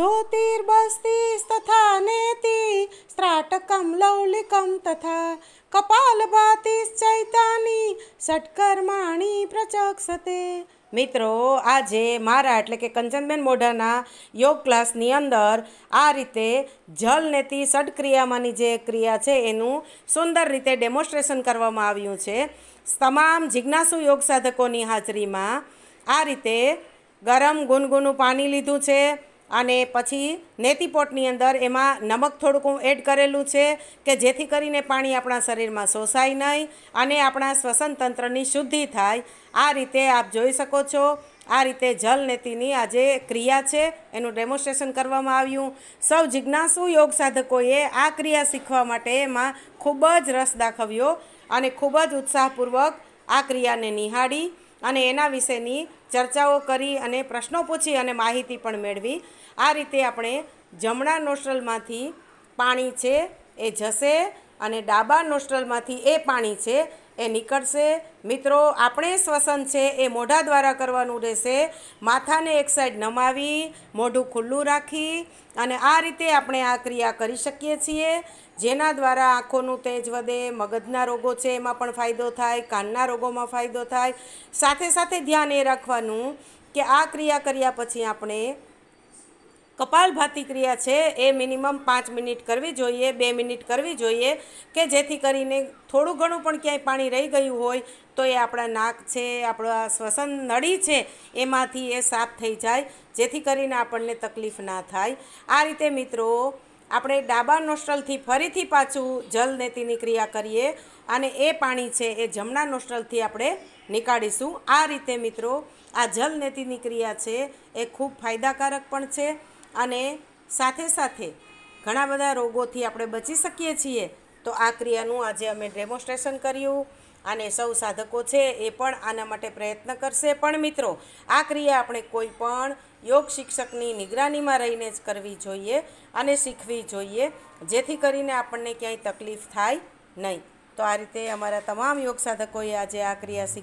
ધોતિર્બસ્તિસ તથા નેતિ સ્ત્રાટકમ લૌલિકમ તથા ચૈતાની ષટકર્માણી પ્રચક્ષતે મિત્રો આજે મારા એટલે કે કંચનબેન મોઢાના યોગ ક્લાસની અંદર આ રીતે જલનેતિ ષડક્રિયામાંની જે ક્રિયા છે એનું સુંદર રીતે ડેમોન્સ્ટ્રેશન કરવામાં આવ્યું છે તમામ જિજ્ઞાસુ યોગ સાધકોની હાજરીમાં આ રીતે ગરમ ગુનગુનું પાણી લીધું છે અને પછી નેતીપોટની અંદર એમાં નમક થોડુંક હું એડ કરેલું છે કે જેથી કરીને પાણી આપણા શરીરમાં શોષાય નહીં અને આપણા શ્વસન તંત્રની શુદ્ધિ થાય આ રીતે આપ જોઈ શકો છો આ રીતે જલ નેતિની આ જે ક્રિયા છે એનું ડેમોન્સ્ટ્રેશન કરવામાં આવ્યું સૌ જિજ્ઞાસુ યોગ સાધકોએ આ ક્રિયા શીખવા માટે એમાં ખૂબ જ રસ દાખવ્યો અને ખૂબ જ ઉત્સાહપૂર્વક આ ક્રિયાને નિહાળી અને એના વિશેની ચર્ચાઓ કરી અને પ્રશ્નો પૂછી અને માહિતી પણ મેળવી આ રીતે આપણે જમણા નોસ્ટ્રલમાંથી પાણી છે એ જશે અને ડાબા નોસ્ટ્રલમાંથી એ પાણી છે એ નીકળશે મિત્રો આપણે શ્વસન છે એ મોઢા દ્વારા કરવાનું રહેશે માથાને એક સાઈડ નમાવી મોઢું ખુલ્લું રાખી અને આ રીતે આપણે આ ક્રિયા કરી શકીએ છીએ જેના દ્વારા આંખોનું તેજ વધે મગજના રોગો છે એમાં પણ ફાયદો થાય કાનના રોગોમાં ફાયદો થાય સાથે સાથે ધ્યાન એ રાખવાનું કે આ ક્રિયા કર્યા પછી આપણે કપાલભાતી ક્રિયા છે એ મિનિમમ પાંચ મિનિટ કરવી જોઈએ બે મિનિટ કરવી જોઈએ કે જેથી કરીને થોડું ઘણું પણ ક્યાંય પાણી રહી ગયું હોય તો એ આપણા નાક છે આપણા શ્વસન નળી છે એમાંથી એ સાફ થઈ જાય જેથી કરીને આપણને તકલીફ ના થાય આ રીતે મિત્રો આપણે ડાબા નોસ્ટ્રલથી ફરીથી પાછું જલનેતિની ક્રિયા કરીએ અને એ પાણી છે એ જમણા નોસ્ટ્રલથી આપણે નીકાળીશું આ રીતે મિત્રો આ જલ નેતીની ક્રિયા છે એ ખૂબ ફાયદાકારક પણ છે અને સાથે સાથે ઘણા બધા રોગોથી આપણે બચી શકીએ છીએ તો આ ક્રિયાનું આજે અમે ડેમોન્સ્ટ્રેશન કર્યું અને સૌ સાધકો છે એ પણ આના માટે પ્રયત્ન કરશે પણ મિત્રો આ ક્રિયા આપણે કોઈ પણ યોગ શિક્ષકની નિગરાનીમાં રહીને જ કરવી જોઈએ અને શીખવી જોઈએ જેથી કરીને આપણને ક્યાંય તકલીફ થાય નહીં તો આ રીતે અમારા તમામ યોગ સાધકોએ આજે આ ક્રિયા શીખ